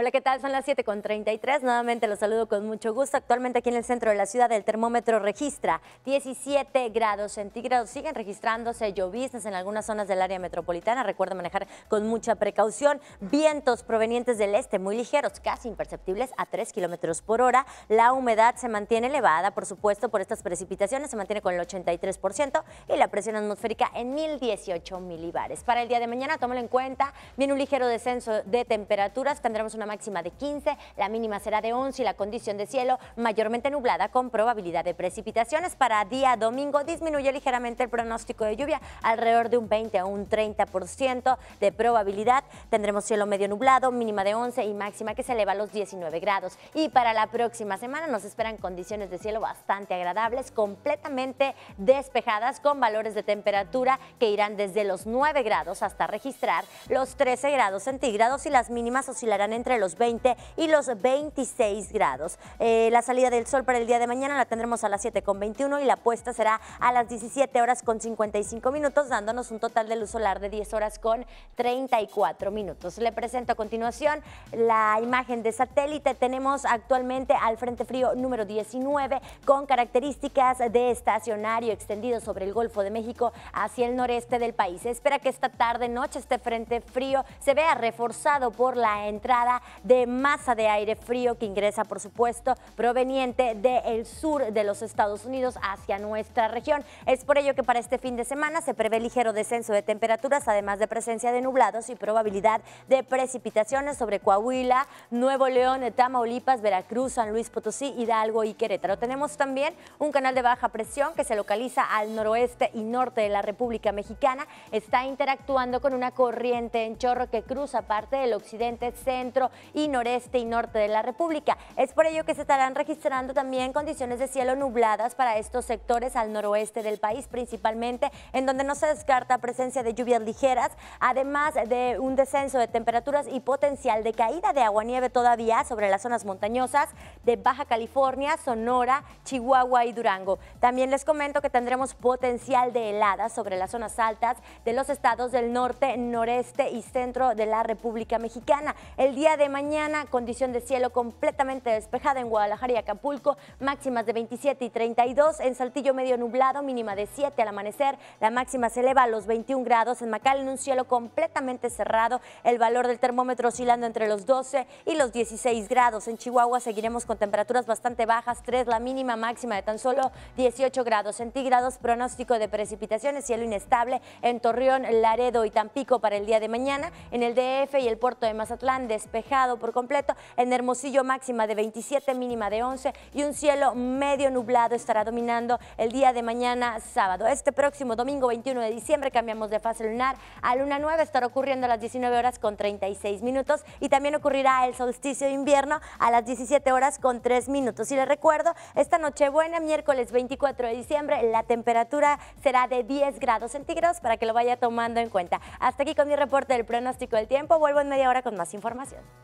Hola, ¿qué tal? Son las 7 con 33. Nuevamente los saludo con mucho gusto. Actualmente aquí en el centro de la ciudad el termómetro registra 17 grados centígrados. Siguen registrándose lloviznas en algunas zonas del área metropolitana. Recuerda manejar con mucha precaución. Vientos provenientes del este muy ligeros, casi imperceptibles a 3 kilómetros por hora. La humedad se mantiene elevada, por supuesto, por estas precipitaciones. Se mantiene con el 83% y la presión atmosférica en 1018 milibares. Para el día de mañana, tómalo en cuenta. Viene un ligero descenso de temperaturas. Tendremos una máxima de 15, la mínima será de 11 y la condición de cielo mayormente nublada con probabilidad de precipitaciones. Para día domingo disminuye ligeramente el pronóstico de lluvia, alrededor de un 20 a un 30% de probabilidad. Tendremos cielo medio nublado, mínima de 11 y máxima que se eleva a los 19 grados. Y para la próxima semana nos esperan condiciones de cielo bastante agradables, completamente despejadas con valores de temperatura que irán desde los 9 grados hasta registrar los 13 grados centígrados y las mínimas oscilarán entre los 20 y los 26 grados. Eh, la salida del sol para el día de mañana la tendremos a las 7 con 21 y la puesta será a las 17 horas con 55 minutos, dándonos un total de luz solar de 10 horas con 34 minutos. Le presento a continuación la imagen de satélite. Tenemos actualmente al Frente Frío número 19 con características de estacionario extendido sobre el Golfo de México hacia el noreste del país. espera que esta tarde, noche, este Frente Frío se vea reforzado por la entrada de masa de aire frío que ingresa, por supuesto, proveniente del sur de los Estados Unidos hacia nuestra región. Es por ello que para este fin de semana se prevé ligero descenso de temperaturas, además de presencia de nublados y probabilidad de precipitaciones sobre Coahuila, Nuevo León, Tamaulipas, Veracruz, San Luis Potosí, Hidalgo y Querétaro. Tenemos también un canal de baja presión que se localiza al noroeste y norte de la República Mexicana. Está interactuando con una corriente en chorro que cruza parte del occidente, centro y noreste y norte de la República. Es por ello que se estarán registrando también condiciones de cielo nubladas para estos sectores al noroeste del país, principalmente en donde no se descarta presencia de lluvias ligeras, además de un descenso de temperaturas y potencial de caída de agua nieve todavía sobre las zonas montañosas de Baja California, Sonora, Chihuahua y Durango. También les comento que tendremos potencial de heladas sobre las zonas altas de los estados del norte, noreste y centro de la República Mexicana. El día de de mañana, condición de cielo completamente despejada en Guadalajara y Acapulco, máximas de 27 y 32, en Saltillo medio nublado, mínima de 7 al amanecer, la máxima se eleva a los 21 grados, en Macal en un cielo completamente cerrado, el valor del termómetro oscilando entre los 12 y los 16 grados, en Chihuahua seguiremos con temperaturas bastante bajas, 3 la mínima máxima de tan solo 18 grados centígrados, pronóstico de precipitaciones, cielo inestable en Torreón, Laredo y Tampico para el día de mañana, en el DF y el puerto de Mazatlán despejado por completo. En Hermosillo máxima de 27, mínima de 11 y un cielo medio nublado estará dominando el día de mañana sábado. Este próximo domingo 21 de diciembre cambiamos de fase lunar a luna nueva. Estará ocurriendo a las 19 horas con 36 minutos y también ocurrirá el solsticio de invierno a las 17 horas con 3 minutos. Y les recuerdo, esta noche buena, miércoles 24 de diciembre, la temperatura será de 10 grados centígrados para que lo vaya tomando en cuenta. Hasta aquí con mi reporte del pronóstico del tiempo. Vuelvo en media hora con más información.